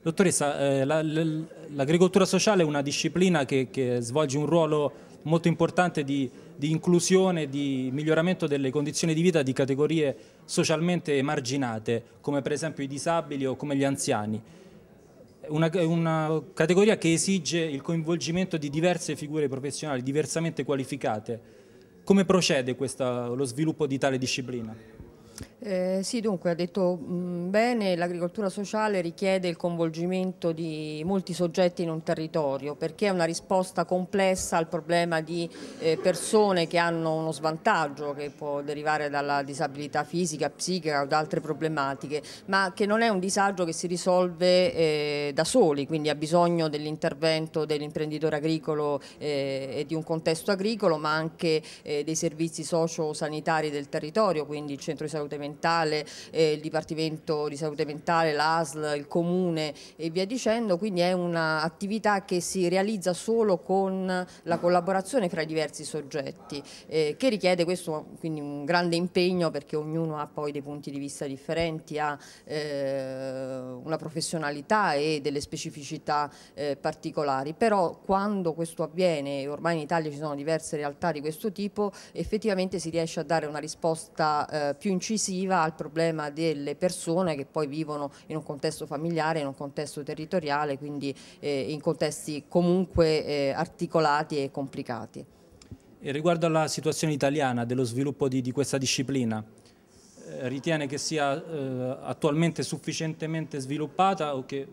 Dottoressa, eh, l'agricoltura la, sociale è una disciplina che, che, svolge un ruolo molto importante di, di inclusione, di miglioramento delle condizioni di vita di categorie socialmente emarginate, come per esempio i disabili o come gli anziani. Una, una, categoria che esige il coinvolgimento di diverse figure professionali diversamente qualificate. Come procede questa, lo sviluppo di tale disciplina? Eh, sì, dunque, ha detto mh, mm, bene, l'agricoltura sociale richiede il coinvolgimento di molti soggetti in un territorio perché è una risposta complessa al problema di eh, persone che hanno uno svantaggio che può derivare dalla disabilità fisica, psichica o da altre problematiche, ma che non è un disagio che si risolve eh, da soli, quindi ha bisogno dell'intervento dell'imprenditore agricolo eh, e di un contesto agricolo, ma anche eh, dei servizi socio-sanitari del territorio, quindi il centro di salute mentale mentale, eh, il Dipartimento di Salute Mentale, l'ASL, il Comune e via dicendo, quindi è un'attività che si realizza solo con la collaborazione fra i diversi soggetti, eh, che richiede questo quindi un grande impegno perché ognuno ha poi dei punti di vista differenti, ha eh, una professionalità e delle specificità eh, particolari, però quando questo avviene, e ormai in Italia ci sono diverse realtà di questo tipo, effettivamente si riesce a dare una risposta eh, più incisiva relativa al problema delle persone che poi vivono in un contesto familiare, in un contesto territoriale, quindi eh, in contesti comunque eh, articolati e complicati. E riguardo alla situazione italiana dello sviluppo di, di questa disciplina, eh, ritiene che sia eh, attualmente sufficientemente sviluppata o che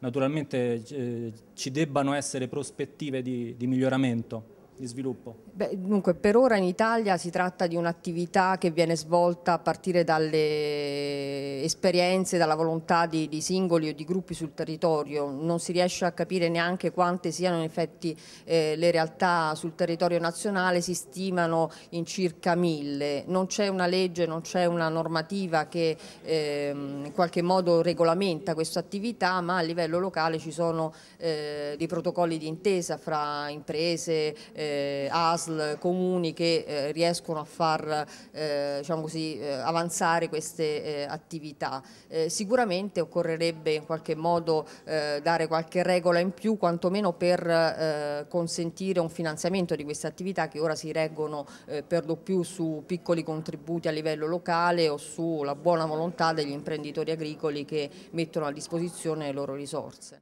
naturalmente eh, ci debbano essere prospettive di, di miglioramento? di sviluppo? Beh, dunque, per ora in Italia si tratta di un'attività che viene svolta a partire dalle esperienze, dalla volontà di, di, singoli o di gruppi sul territorio, non si riesce a capire neanche quante siano in effetti eh, le realtà sul territorio nazionale, si stimano in circa mille, non c'è una legge, non c'è una normativa che eh, in qualche modo regolamenta questa attività, ma a livello locale ci sono eh, dei protocolli di intesa fra imprese, eh, eh, ASL, comuni che eh, riescono a far eh, diciamo così, eh, avanzare queste eh, attività. sicuramente occorrerebbe in qualche modo dare qualche regola in più quantomeno per consentire un finanziamento di queste attività che ora si reggono per lo più su piccoli contributi a livello locale o sulla buona volontà degli imprenditori agricoli che mettono a disposizione le loro risorse.